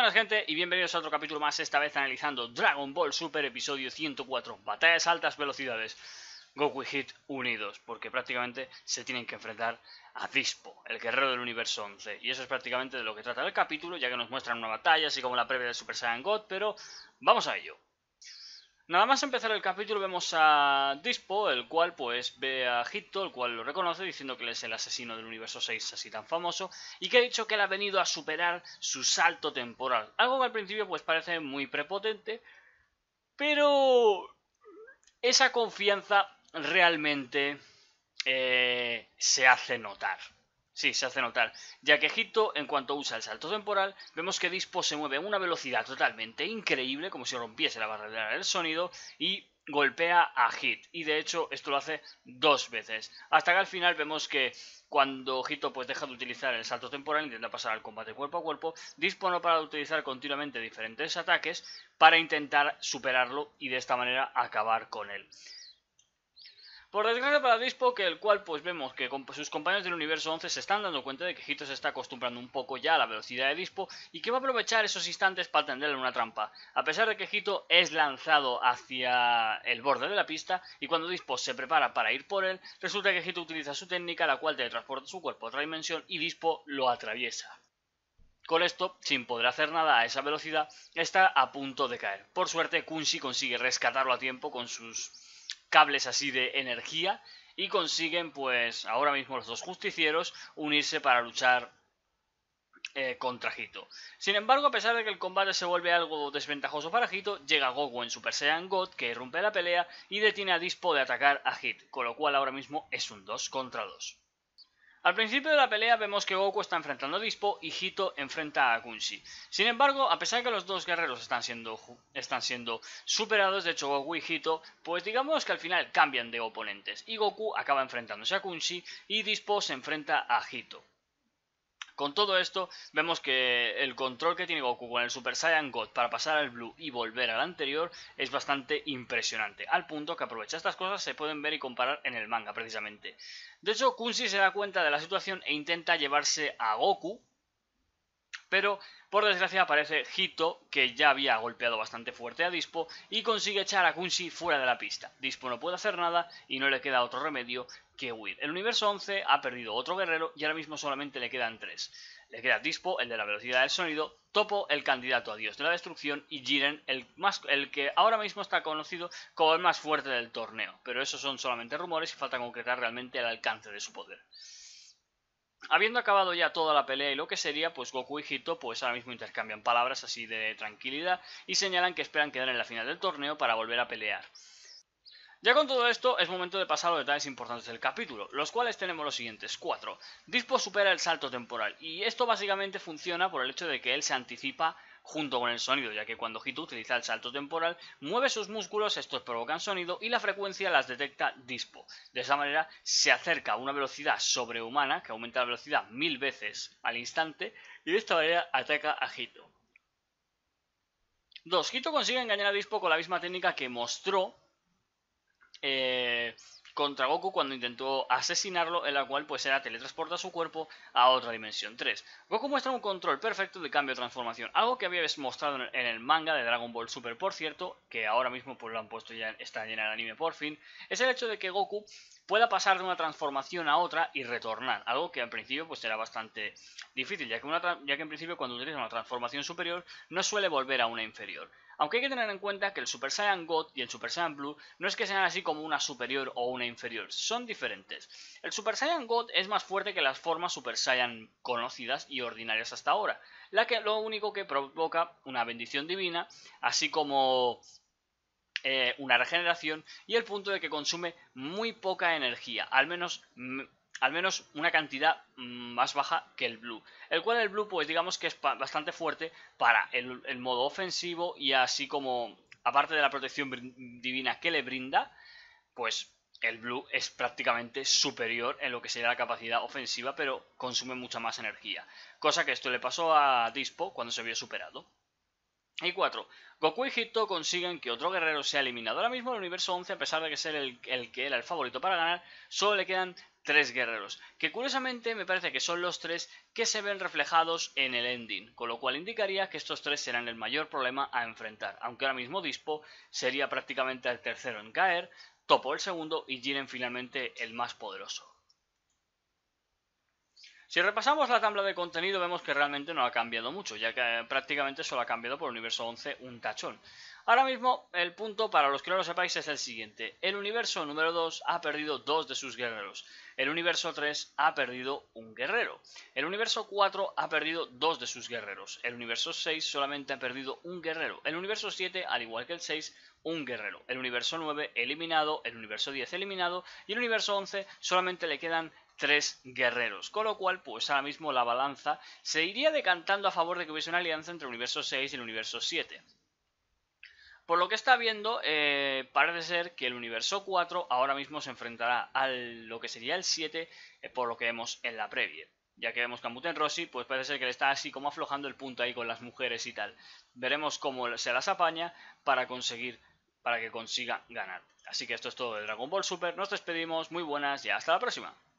buenas gente y bienvenidos a otro capítulo más, esta vez analizando Dragon Ball Super episodio 104, batallas a altas velocidades, Goku y Hit unidos, porque prácticamente se tienen que enfrentar a Dispo, el guerrero del universo 11, y eso es prácticamente de lo que trata el capítulo, ya que nos muestran una batalla, así como la previa de Super Saiyan God, pero vamos a ello. Nada más empezar el capítulo vemos a Dispo, el cual pues ve a Hito, el cual lo reconoce diciendo que él es el asesino del universo 6 así tan famoso y que ha dicho que él ha venido a superar su salto temporal. Algo que al principio pues parece muy prepotente, pero esa confianza realmente eh, se hace notar. Sí, se hace notar, ya que Hito en cuanto usa el salto temporal, vemos que Dispo se mueve a una velocidad totalmente increíble, como si rompiese la barrera del sonido, y golpea a Hit. Y de hecho, esto lo hace dos veces. Hasta que al final vemos que cuando Hito pues, deja de utilizar el salto temporal, intenta pasar al combate cuerpo a cuerpo, Dispo no para de utilizar continuamente diferentes ataques para intentar superarlo y de esta manera acabar con él. Por desgracia para Dispo que el cual pues vemos que con sus compañeros del universo 11 se están dando cuenta de que Hito se está acostumbrando un poco ya a la velocidad de Dispo y que va a aprovechar esos instantes para tenderle una trampa. A pesar de que Hito es lanzado hacia el borde de la pista y cuando Dispo se prepara para ir por él, resulta que Hito utiliza su técnica la cual teletransporta su cuerpo a otra dimensión y Dispo lo atraviesa. Con esto, sin poder hacer nada a esa velocidad, está a punto de caer. Por suerte, Kunshi consigue rescatarlo a tiempo con sus cables así de energía y consiguen pues ahora mismo los dos justicieros unirse para luchar eh, contra Hito. Sin embargo, a pesar de que el combate se vuelve algo desventajoso para Hito, llega Goku en Super Saiyan God que irrumpe la pelea y detiene a Dispo de atacar a Hit, con lo cual ahora mismo es un 2 contra 2. Al principio de la pelea vemos que Goku está enfrentando a Dispo y Hito enfrenta a Kunshi. Sin embargo, a pesar de que los dos guerreros están siendo, están siendo superados, de hecho Goku y Hito, pues digamos que al final cambian de oponentes y Goku acaba enfrentándose a Kunshi y Dispo se enfrenta a Hito. Con todo esto, vemos que el control que tiene Goku con el Super Saiyan God para pasar al Blue y volver al anterior es bastante impresionante, al punto que aprovecha estas cosas se pueden ver y comparar en el manga precisamente. De hecho, Kunsi se da cuenta de la situación e intenta llevarse a Goku pero por desgracia aparece Hito, que ya había golpeado bastante fuerte a Dispo, y consigue echar a Kunshi fuera de la pista. Dispo no puede hacer nada y no le queda otro remedio que huir. El universo 11 ha perdido otro guerrero y ahora mismo solamente le quedan tres. Le queda Dispo, el de la velocidad del sonido, Topo, el candidato a Dios de la Destrucción, y Jiren, el, el que ahora mismo está conocido como el más fuerte del torneo. Pero esos son solamente rumores y falta concretar realmente el alcance de su poder. Habiendo acabado ya toda la pelea y lo que sería, pues Goku y Hito pues ahora mismo intercambian palabras así de tranquilidad y señalan que esperan quedar en la final del torneo para volver a pelear. Ya con todo esto, es momento de pasar a los detalles importantes del capítulo, los cuales tenemos los siguientes 4. Dispo supera el salto temporal, y esto básicamente funciona por el hecho de que él se anticipa junto con el sonido, ya que cuando Hito utiliza el salto temporal, mueve sus músculos, estos provocan sonido y la frecuencia las detecta Dispo. De esa manera se acerca a una velocidad sobrehumana, que aumenta la velocidad mil veces al instante, y de esta manera ataca a Hito. 2. Hito consigue engañar a Dispo con la misma técnica que mostró eh, contra Goku cuando intentó asesinarlo, en la cual pues era teletransporta su cuerpo a otra dimensión 3. Goku muestra un control perfecto de cambio de transformación, algo que habías mostrado en el manga de Dragon Ball Super, por cierto, que ahora mismo pues lo han puesto ya, está en el anime por fin, es el hecho de que Goku pueda pasar de una transformación a otra y retornar. Algo que al principio pues será bastante difícil, ya que, en principio cuando utiliza una transformación superior no suele volver a una inferior. Aunque hay que tener en cuenta que el Super Saiyan God y el Super Saiyan Blue no es que sean así como una superior o una inferior, son diferentes. El Super Saiyan God es más fuerte que las formas Super Saiyan conocidas y ordinarias hasta ahora, la que lo único que provoca una bendición divina, así como eh, una regeneración y el punto de que consume muy poca energía, al menos mm, al menos una cantidad mm, más baja que el blue. El cual el blue pues digamos que es bastante fuerte para el, modo ofensivo y así como aparte de la protección divina que le brinda, pues el blue es prácticamente superior en lo que sería la capacidad ofensiva pero consume mucha más energía. Cosa que esto le pasó a Dispo cuando se vio superado. Y 4. Goku y Hito consiguen que otro guerrero sea eliminado. Ahora mismo el universo 11, a pesar de que ser el, que era el favorito para ganar, solo le quedan tres guerreros. Que curiosamente me parece que son los tres que se ven reflejados en el ending. Con lo cual indicaría que estos tres serán el mayor problema a enfrentar. Aunque ahora mismo Dispo sería prácticamente el tercero en caer, Topo el segundo y Jiren finalmente el más poderoso. Si repasamos la tabla de contenido vemos que realmente no ha cambiado mucho, ya que eh, prácticamente solo ha cambiado por el universo 11 un cachón. Ahora mismo el punto para los que no lo sepáis es el siguiente. El universo número 2 ha perdido dos de sus guerreros. El universo 3 ha perdido un guerrero. El universo 4 ha perdido dos de sus guerreros. El universo 6 solamente ha perdido un guerrero. El universo 7, al igual que el 6, un guerrero. El universo 9 eliminado, el universo 10 eliminado y el universo 11 solamente le quedan tres guerreros. Con lo cual, pues ahora mismo la balanza se iría decantando a favor de que hubiese una alianza entre el universo 6 y el universo 7. Por lo que está viendo, eh, parece ser que el universo 4 ahora mismo se enfrentará a lo que sería el 7, eh, por lo que vemos en la previa. Ya que vemos que a pues parece ser que le está así como aflojando el punto ahí con las mujeres y tal. Veremos cómo se las apaña para conseguir, para que consiga ganar. Así que esto es todo de Dragon Ball Super, nos despedimos, muy buenas y hasta la próxima.